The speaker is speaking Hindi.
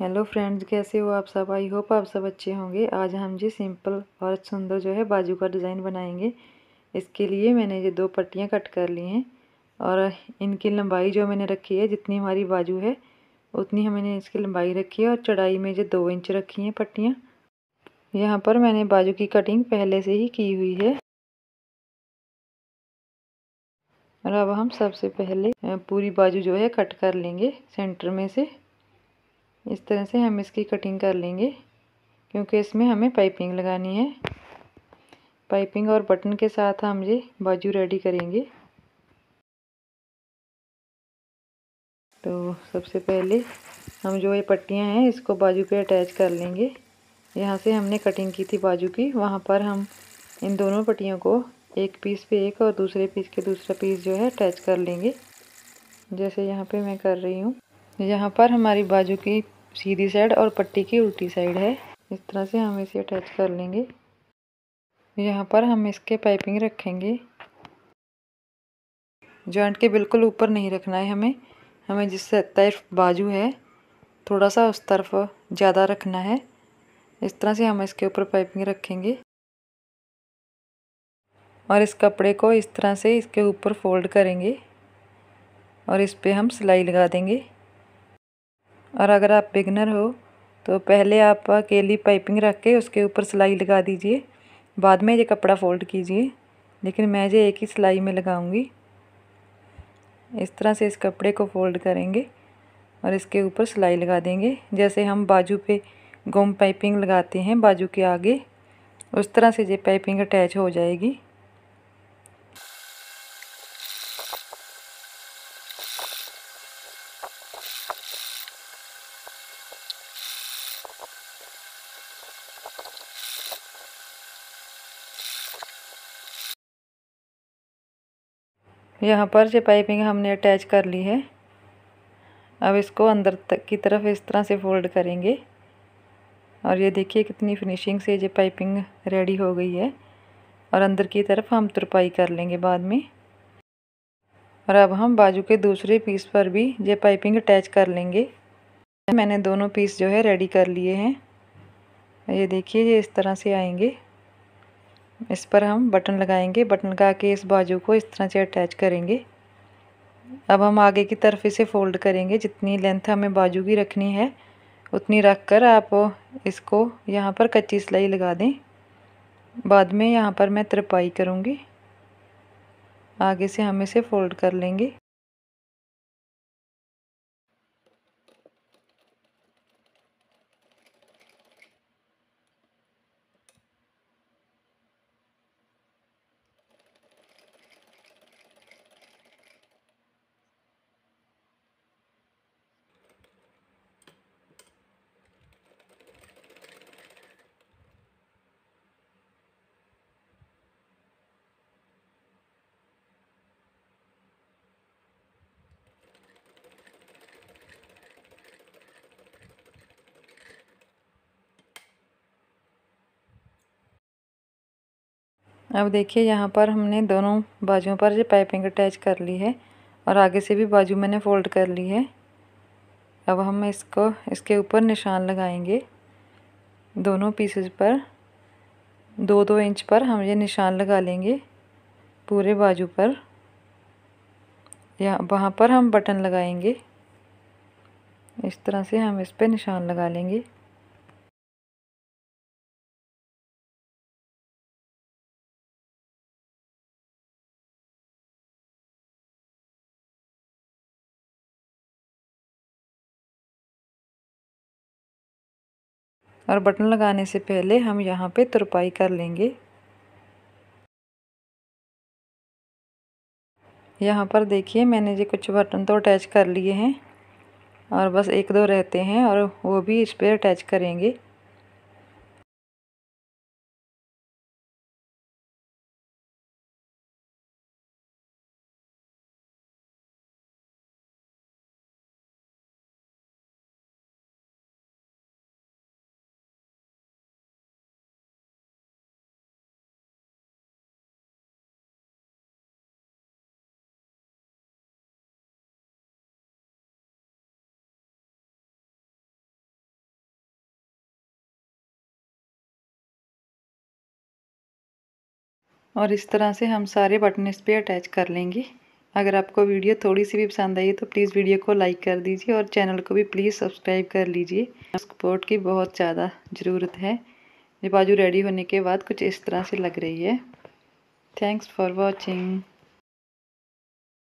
हेलो फ्रेंड्स कैसे हो आप सब आई होप आप सब अच्छे होंगे आज हम ये सिंपल और सुंदर जो है बाजू का डिज़ाइन बनाएंगे इसके लिए मैंने ये दो पट्टियाँ कट कर ली हैं और इनकी लंबाई जो मैंने रखी है जितनी हमारी बाजू है उतनी हमने इसकी लंबाई रखी है और चढ़ाई में ये दो इंच रखी हैं पट्टियाँ यहाँ पर मैंने बाजू की कटिंग पहले से ही की हुई है और अब हम सबसे पहले पूरी बाजू जो है कट कर लेंगे सेंटर में से इस तरह से हम इसकी कटिंग कर लेंगे क्योंकि इसमें हमें पाइपिंग लगानी है पाइपिंग और बटन के साथ हम ये बाजू रेडी करेंगे तो सबसे पहले हम जो ये पट्टियाँ हैं इसको बाजू पे अटैच कर लेंगे यहाँ से हमने कटिंग की थी बाजू की वहाँ पर हम इन दोनों पट्टियों को एक पीस पे एक और दूसरे पीस के दूसरा पीस जो है अटैच कर लेंगे जैसे यहाँ पे मैं कर रही हूँ यहाँ पर हमारी बाजू की सीधी साइड और पट्टी की उल्टी साइड है इस तरह से हम इसे अटैच कर लेंगे यहाँ पर हम इसके पाइपिंग रखेंगे जॉइंट के बिल्कुल ऊपर नहीं रखना है हमें हमें जिस तरफ बाजू है थोड़ा सा उस तरफ ज़्यादा रखना है इस तरह से हम इसके ऊपर पाइपिंग रखेंगे और इस कपड़े को इस तरह से इसके ऊपर फोल्ड करेंगे और इस पर हम सिलाई लगा देंगे और अगर आप बिगनर हो तो पहले आप अकेली पाइपिंग रख के उसके ऊपर सिलाई लगा दीजिए बाद में ये कपड़ा फोल्ड कीजिए लेकिन मैं ये एक ही सिलाई में लगाऊंगी इस तरह से इस कपड़े को फोल्ड करेंगे और इसके ऊपर सिलाई लगा देंगे जैसे हम बाजू पे गोम पाइपिंग लगाते हैं बाजू के आगे उस तरह से ये पाइपिंग अटैच हो जाएगी यहाँ पर जो पाइपिंग हमने अटैच कर ली है अब इसको अंदर तक की तरफ इस तरह से फोल्ड करेंगे और ये देखिए कितनी फिनिशिंग से ये पाइपिंग रेडी हो गई है और अंदर की तरफ हम तुरपाई कर लेंगे बाद में और अब हम बाजू के दूसरे पीस पर भी ये पाइपिंग अटैच कर लेंगे मैंने दोनों पीस जो है रेडी कर लिए हैं ये देखिए ये इस तरह से आएंगे इस पर हम बटन लगाएंगे बटन लगा के इस बाजू को इस तरह से अटैच करेंगे अब हम आगे की तरफ इसे फोल्ड करेंगे जितनी लेंथ हमें बाजू की रखनी है उतनी रख कर आप इसको यहाँ पर कच्ची सिलाई लगा दें बाद में यहाँ पर मैं तिरपाई करूँगी आगे से हम इसे फोल्ड कर लेंगे अब देखिए यहाँ पर हमने दोनों बाजुओं पर ये पाइपिंग अटैच कर ली है और आगे से भी बाजू मैंने फोल्ड कर ली है अब हम इसको इसके ऊपर निशान लगाएंगे दोनों पीसेज पर दो दो इंच पर हम ये निशान लगा लेंगे पूरे बाजू पर यहाँ वहाँ पर हम बटन लगाएंगे इस तरह से हम इस पर निशान लगा लेंगे और बटन लगाने से पहले हम यहाँ पे तुरपाई कर लेंगे यहाँ पर देखिए मैंने ये कुछ बटन तो अटैच कर लिए हैं और बस एक दो रहते हैं और वो भी इस पर अटैच करेंगे और इस तरह से हम सारे बटन इस पर अटैच कर लेंगे अगर आपको वीडियो थोड़ी सी भी पसंद आई तो प्लीज़ वीडियो को लाइक कर दीजिए और चैनल को भी प्लीज़ सब्सक्राइब कर लीजिए सपोर्ट की बहुत ज़्यादा ज़रूरत है ये बाजू रेडी होने के बाद कुछ इस तरह से लग रही है थैंक्स फॉर वॉचिंग